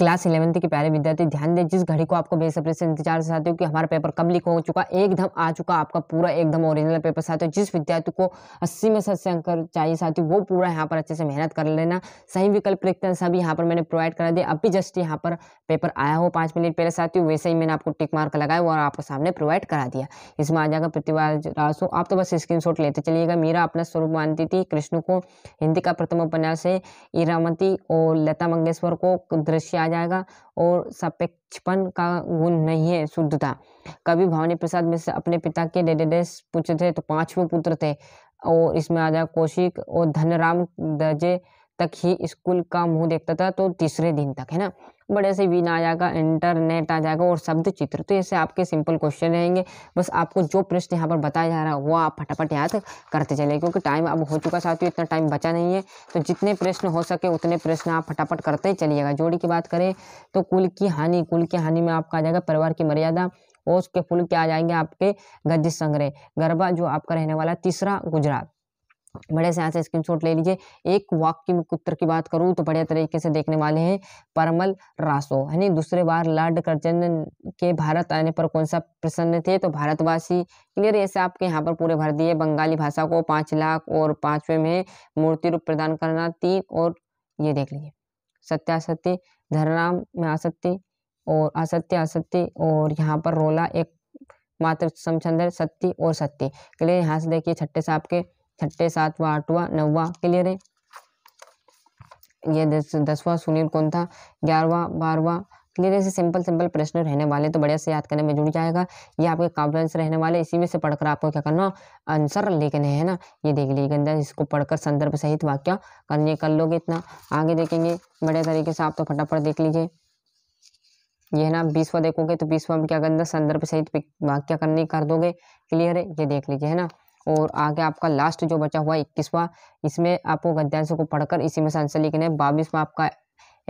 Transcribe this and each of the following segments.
class eleventh के प्यारे विद्यार्थी ध्यान दें जिस घड़ी को आपको बेसब्री से इंतजार से हो कि हमारा पेपर कब लीक हो चुका एकदम आ चुका आपका पूरा एकदम ओरिजिनल पेपर साथ जिस विद्यार्थी को अस्सी में सत्य अंक चाहिए साथियों वो पूरा यहाँ पर अच्छे से मेहनत कर लेना सही विकल्प हैं सभी यहाँ पर मैंने प्रोवाइड करा दिया अभी जस्ट यहाँ पर पेपर आया हो पाँच मिनट पहले साथियों वैसे ही मैंने आपको टिक मार्क लगाया और आपको सामने प्रोवाइड करा दिया इसमें आ जाएगा प्रतिभा रासो आप तो बस स्क्रीन लेते चलिएगा मीरा अपना स्वरूप मानती थी कृष्ण को हिंदी का प्रथम उपन्यास है ईरामती और लता मंगेशकर को दृश्य जाएगा और सापेक्षपन का गुण नहीं है शुद्धता कभी भवानी प्रसाद मिश्र अपने पिता के डेडेडे पूछे थे तो पांचवें पुत्र थे और इसमें आ जाए कौशिक और धनराम दजे तक ही स्कूल का मुंह देखता था तो तीसरे दिन तक है ना बड़े से विन आ जाएगा इंटरनेट आ जाएगा और शब्द चित्र तो ऐसे आपके सिंपल क्वेश्चन रहेंगे बस आपको जो प्रश्न यहाँ पर बताया जा रहा है वो आप फटाफट याद करते चले क्योंकि टाइम अब हो चुका साथियों इतना टाइम बचा नहीं है तो जितने प्रश्न हो सके उतने प्रश्न आप फटाफट करते ही चलिएगा जोड़ी की बात करें तो कुल की हानि कुल की हानि में आपका आ जाएगा परिवार की मर्यादा और उसके फुल क्या आ जाएंगे आपके गद्य संग्रह गरबा जो आपका रहने वाला तीसरा गुजरात बड़े से यहाँ से स्क्रीनशॉट ले लीजिए एक वाक्य में उत्तर की बात करूँ तो बढ़िया तरीके से देखने वाले हैं परमल रासो है नहीं दूसरे बार लॉर्ड कर्जन के भारत आने पर कौन सा प्रसन्न थे तो भारतवासी क्लियर ऐसे आपके यहाँ पर पूरे भर दिए बंगाली भाषा को पाँच लाख और पाँचवें में मूर्ति रूप प्रदान करना तीन और ये देख लीजिए सत्यासत्य धरनाम में असत्य और असत्य असत्य और यहाँ पर रोला एक मात्र समछंद सत्य और सत्य क्लियर यहाँ से देखिए छठे से आपके छठे सातवा आठवा नौवा क्लियर है ये दस दसवा सुनील कौन था ग्यारहवा बारहवा क्लियर ऐसे सिंपल सिंपल प्रश्न रहने वाले तो बढ़िया से याद करने में जुड़ जाएगा ये आपके कॉन्फिडेंस रहने वाले इसी में से पढ़कर आपको क्या करना आंसर लेकिन है ना ये देख लीजिए गंदा इसको पढ़कर संदर्भ सहित वाक्य करने कर लोगे इतना आगे देखेंगे बढ़िया तरीके से आप तो फटाफट देख लीजिए ये है ना बीसवा देखोगे तो बीसवा में क्या गंदा संदर्भ सहित वाक्य करने कर दोगे क्लियर है ये देख लीजिए है ना और आगे आपका लास्ट जो बचा हुआ इक्कीसवा इसमें आपको गद्यांशों को पढ़कर इसी में से आंसर लिखना है आपका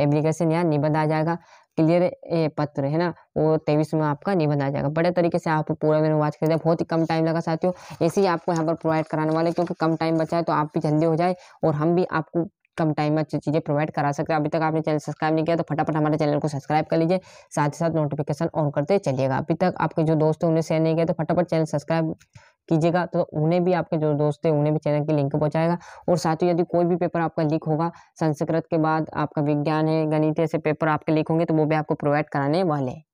एप्लीकेशन या निबंध आ जाएगा क्लियर पत्र है ना और तेईस में आपका निबंध आ जाएगा बड़े तरीके से आप पूरा मेरे वाच कर दे बहुत ही कम टाइम लगा साथियों ऐसे ही आपको यहाँ पर प्रोवाइड कराने वाले क्योंकि कम टाइम बचा है तो आप भी जल्दी हो जाए और हम भी आपको कम टाइम में अच्छी चीज़ें प्रोवाइड करा सकते हैं अभी तक आपने चैनल सब्सक्राइब नहीं किया तो फटाफट हमारे चैनल को सब्सक्राइब कर लीजिए साथ ही साथ नोटिफिकेशन ऑन करते चलिएगा अभी तक आपके जो दोस्त हैं उन्हें शेयर नहीं किया तो फटाफट चैनल सब्सक्राइब कीजिएगा तो उन्हें भी आपके जो दोस्त है उन्हें भी चैनल की लिंक पहुँचाएगा और साथ ही यदि कोई भी पेपर आपका लीक होगा संस्कृत के बाद आपका विज्ञान है गणित ऐसे पेपर आपके लीक होंगे तो वो भी आपको प्रोवाइड कराने वाले हैं